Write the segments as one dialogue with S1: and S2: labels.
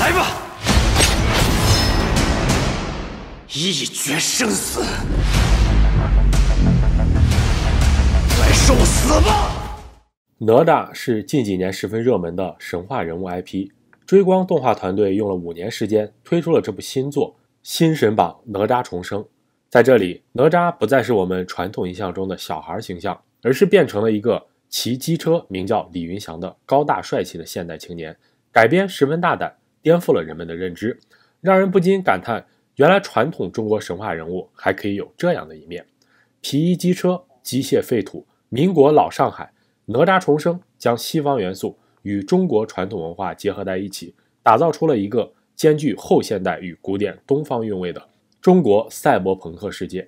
S1: 来吧，一决生死！来受死吧！哪吒是近几年十分热门的神话人物 IP，追光动画团队用了五年时间推出了这部新作《新神榜：哪吒重生》。在这里，哪吒不再是我们传统印象中的小孩形象，而是变成了一个骑机车、名叫李云祥的高大帅气的现代青年。改编十分大胆。颠覆了人们的认知，让人不禁感叹：原来传统中国神话人物还可以有这样的一面。皮衣机车、机械废土、民国老上海、哪吒重生，将西方元素与中国传统文化结合在一起，打造出了一个兼具后现代与古典东方韵味的中国赛博朋克世界。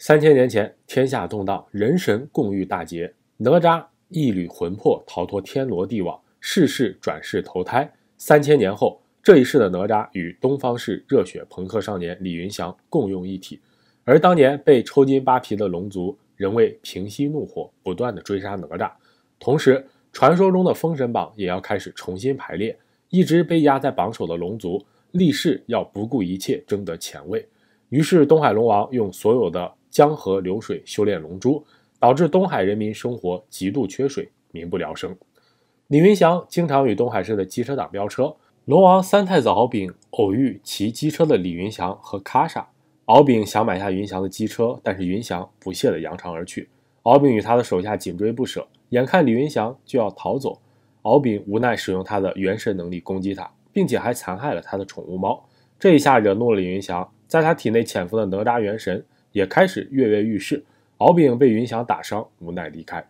S1: 三千年前，天下动荡，人神共遇大劫，哪吒一缕魂魄逃脱天罗地网，世世转世投胎。三千年后。这一世的哪吒与东方市热血朋克少年李云祥共用一体，而当年被抽筋扒皮的龙族仍未平息怒火，不断的追杀哪吒。同时，传说中的封神榜也要开始重新排列，一直被压在榜首的龙族立誓要不顾一切争得前位。于是，东海龙王用所有的江河流水修炼龙珠，导致东海人民生活极度缺水，民不聊生。李云祥经常与东海市的机车党飙车。龙王三太子敖丙偶遇骑机车的李云祥和卡莎，敖丙想买下云祥的机车，但是云祥不屑的扬长而去。敖丙与他的手下紧追不舍，眼看李云祥就要逃走，敖丙无奈使用他的元神能力攻击他，并且还残害了他的宠物猫，这一下惹怒了李云祥，在他体内潜伏的哪吒元神也开始跃跃欲试。敖丙被云祥打伤，无奈离开。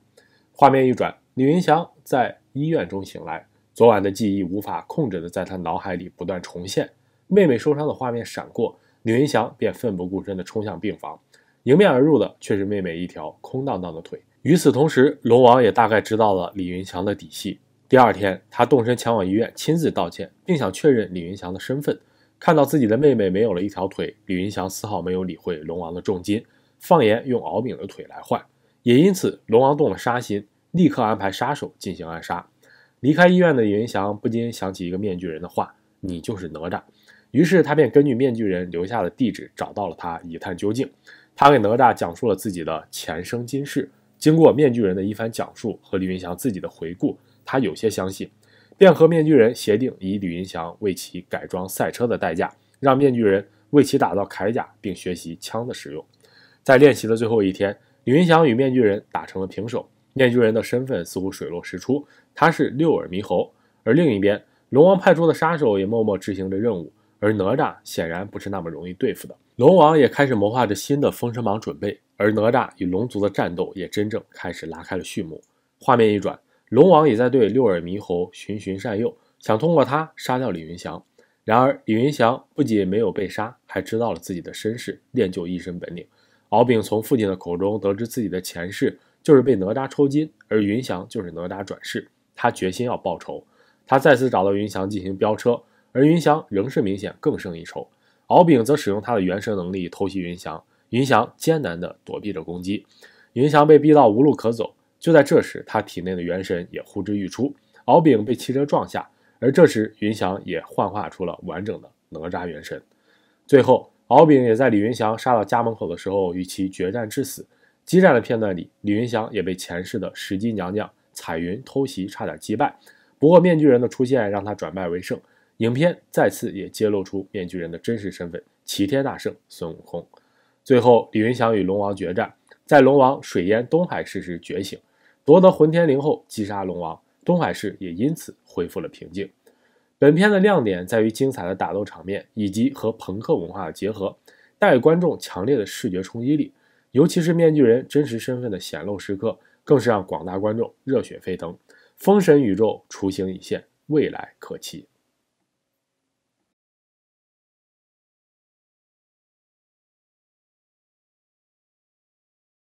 S1: 画面一转，李云祥在医院中醒来。昨晚的记忆无法控制的在他脑海里不断重现，妹妹受伤的画面闪过，李云祥便奋不顾身地冲向病房，迎面而入的却是妹妹一条空荡荡的腿。与此同时，龙王也大概知道了李云祥的底细。第二天，他动身前往医院，亲自道歉，并想确认李云祥的身份。看到自己的妹妹没有了一条腿，李云祥丝毫没有理会龙王的重金，放言用敖丙的腿来换。也因此，龙王动了杀心，立刻安排杀手进行暗杀。离开医院的李云祥不禁想起一个面具人的话：“你就是哪吒。”于是他便根据面具人留下的地址找到了他，一探究竟。他给哪吒讲述了自己的前生今世。经过面具人的一番讲述和李云祥自己的回顾，他有些相信，便和面具人协定，以李云祥为其改装赛车的代价，让面具人为其打造铠甲，并学习枪的使用。在练习的最后一天，李云祥与面具人打成了平手。面具人的身份似乎水落石出，他是六耳猕猴。而另一边，龙王派出的杀手也默默执行着任务。而哪吒显然不是那么容易对付的。龙王也开始谋划着新的封神榜准备，而哪吒与龙族的战斗也真正开始拉开了序幕。画面一转，龙王也在对六耳猕猴循循善诱，想通过他杀掉李云祥。然而，李云祥不仅没有被杀，还知道了自己的身世，练就一身本领。敖丙从父亲的口中得知自己的前世。就是被哪吒抽筋，而云翔就是哪吒转世，他决心要报仇。他再次找到云翔进行飙车，而云翔仍是明显更胜一筹。敖丙则使用他的元神能力偷袭云翔，云翔艰难地躲避着攻击。云翔被逼到无路可走，就在这时，他体内的元神也呼之欲出。敖丙被汽车撞下，而这时云翔也幻化出了完整的哪吒元神。最后，敖丙也在李云翔杀到家门口的时候与其决战致死。激战的片段里，李云祥也被前世的石矶娘娘彩云偷袭，差点击败。不过面具人的出现让他转败为胜。影片再次也揭露出面具人的真实身份——齐天大圣孙悟空。最后，李云翔与龙王决战，在龙王水淹东海市时觉醒，夺得混天绫后击杀龙王，东海市也因此恢复了平静。本片的亮点在于精彩的打斗场面以及和朋克文化的结合，带给观众强烈的视觉冲击力。尤其是面具人真实身份的显露时刻，更是让广大观众热血沸腾。封神宇宙雏形已现，未来可期。